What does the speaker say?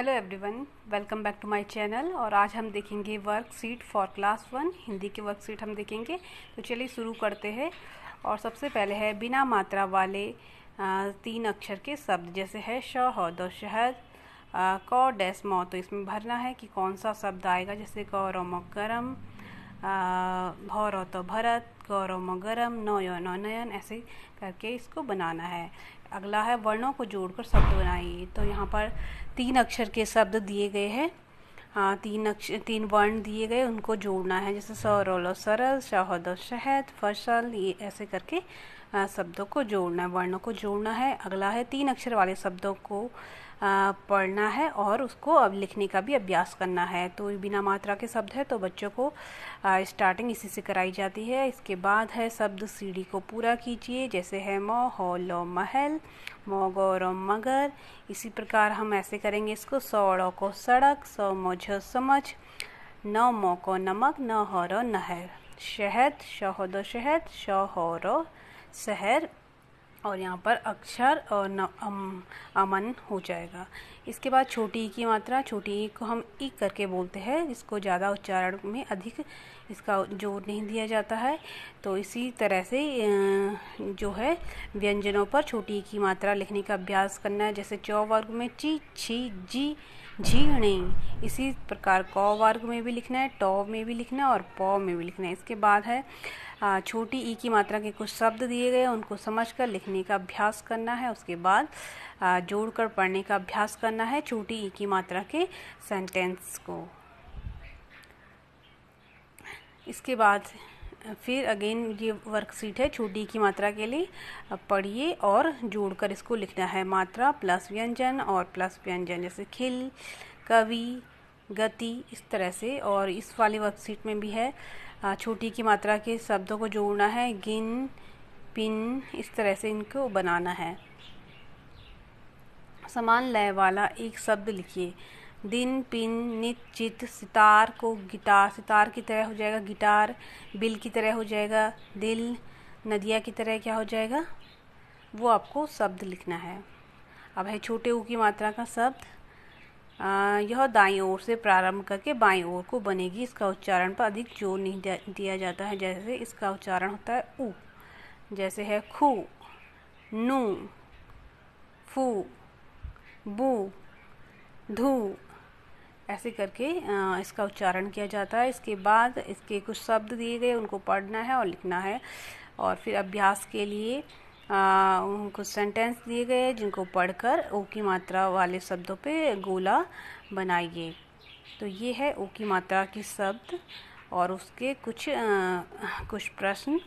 hello everyone welcome back to my channel और आज हम देखेंगे worksheet for class one Hindi की वर्कशीट हम देखेंगे तो चलिए शुरू करते हैं और सबसे पहले है बिना मात्रा वाले तीन अक्षर के शब्द जैसे है शहद शहद कौ डैस मौ तो इसमें भरना है कि कौन सा शब्द आएगा जैसे गौरव गर्म भौर तो भरत गौरव मगरम नौयन नयन ऐसे करके इसको बनाना है अगला है वर्णों को जोड़कर शब्द बनाइए तो यहाँ पर तीन अक्षर के शब्द दिए गए हैं हाँ तीन अक्षर तीन वर्ण दिए गए उनको जोड़ना है जैसे सरोलो सरल शहद और शहद फसल ये ऐसे करके शब्दों को जोड़ना है वर्णों को जोड़ना है अगला है तीन अक्षर वाले शब्दों को पढ़ना है और उसको अब लिखने का भी अभ्यास करना है तो बिना मात्रा के शब्द है तो बच्चों को स्टार्टिंग इसी से कराई जाती है इसके बाद है शब्द सीढ़ी को पूरा कीजिए जैसे है मो लो महल मो गौर मगर इसी प्रकार हम ऐसे करेंगे इसको सौड़ो को सड़क सौ मोझ समझ न मो को नमक न हो रो नहर शहद शहद शहद शौहरो शहर और यहाँ पर अक्षर और न, अम, अमन हो जाएगा इसके बाद छोटी की मात्रा छोटी ई को हम ई करके बोलते हैं इसको ज़्यादा उच्चारण में अधिक इसका जोर नहीं दिया जाता है तो इसी तरह से जो है व्यंजनों पर छोटी की मात्रा लिखने का अभ्यास करना है जैसे चौ वर्ग में ची छी जी नहीं इसी प्रकार क वर्ग में भी लिखना है टॉ में भी लिखना है और पौ में भी लिखना है इसके बाद है छोटी ई की मात्रा के कुछ शब्द दिए गए उनको समझकर लिखने का अभ्यास करना है उसके बाद जोड़कर पढ़ने का अभ्यास करना है छोटी ई की मात्रा के सेंटेंस को इसके बाद फिर अगेन ये वर्कशीट है छोटी की मात्रा के लिए पढ़िए और जोड़कर इसको लिखना है मात्रा प्लस व्यंजन और प्लस व्यंजन जैसे खिल कवि गति इस तरह से और इस वाली वर्कशीट में भी है छोटी की मात्रा के शब्दों को जोड़ना है गिन पिन इस तरह से इनको बनाना है समान लय वाला एक शब्द लिखिए दिन पिन नित चित सितार को गिटार सितार की तरह हो जाएगा गिटार बिल की तरह हो जाएगा दिल नदिया की तरह क्या हो जाएगा वो आपको शब्द लिखना है अब है छोटे ऊ की मात्रा का शब्द यह दाई ओर से प्रारंभ करके बाई ओर को बनेगी इसका उच्चारण पर अधिक जोर नहीं दिया जाता है जैसे इसका उच्चारण होता है ऊ जैसे है खू नू फू बू धू ऐसे करके इसका उच्चारण किया जाता है इसके बाद इसके कुछ शब्द दिए गए उनको पढ़ना है और लिखना है और फिर अभ्यास के लिए कुछ सेंटेंस दिए गए जिनको पढ़कर ओ की मात्रा वाले शब्दों पे गोला बनाइए तो ये है ओ की मात्रा के शब्द और उसके कुछ आ, कुछ प्रश्न